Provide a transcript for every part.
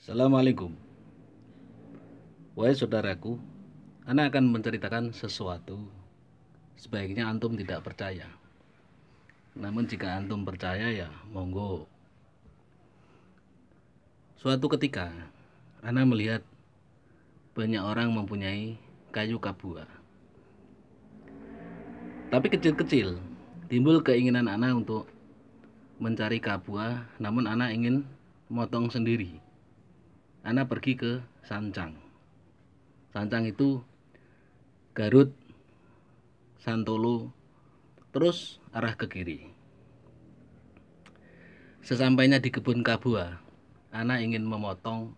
Assalamualaikum Wahai saudaraku Anda akan menceritakan sesuatu Sebaiknya antum tidak percaya Namun jika antum percaya ya monggo Suatu ketika Anda melihat Banyak orang mempunyai kayu kabua Tapi kecil-kecil Timbul keinginan Anda untuk mencari kabua Namun Anda ingin motong sendiri Ana pergi ke Sancang. Sancang itu Garut, Santolo, terus arah ke kiri. Sesampainya di kebun kabua, Ana ingin memotong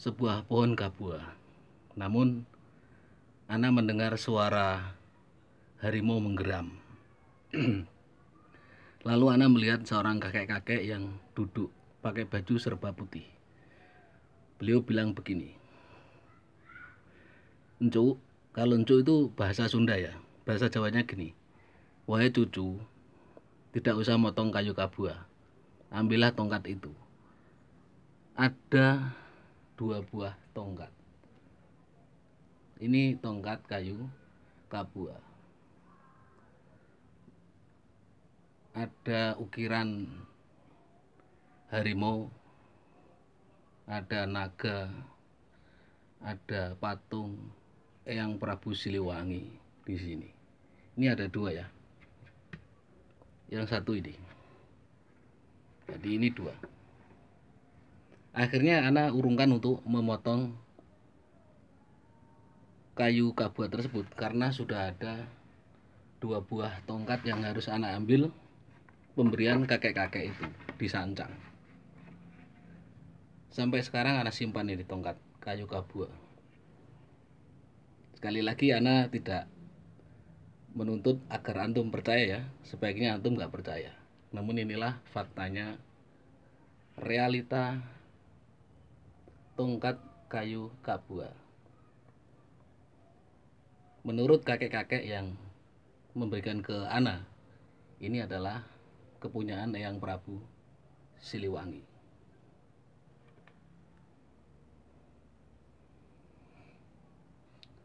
sebuah pohon kabua. Namun, Ana mendengar suara harimau menggeram. Lalu Ana melihat seorang kakek-kakek yang duduk pakai baju serba putih. Beliau bilang begini, Encu, kalau encu itu bahasa Sunda ya, bahasa Jawanya gini, Wahai cucu, tidak usah motong kayu kabua, ambillah tongkat itu. Ada dua buah tongkat. Ini tongkat kayu kabua. Ada ukiran harimau, ada naga, ada patung yang Prabu Siliwangi di sini. Ini ada dua ya. Yang satu ini. Jadi ini dua. Akhirnya anak urungkan untuk memotong kayu kabuat tersebut karena sudah ada dua buah tongkat yang harus anak ambil pemberian kakek-kakek itu disancang. Sampai sekarang Ana simpan ini tongkat kayu kabua. Sekali lagi Ana tidak menuntut agar antum percaya ya. Sebaiknya antum nggak percaya. Namun inilah faktanya realita tongkat kayu kabua. Menurut kakek-kakek yang memberikan ke Ana, ini adalah kepunyaan Eyang Prabu Siliwangi.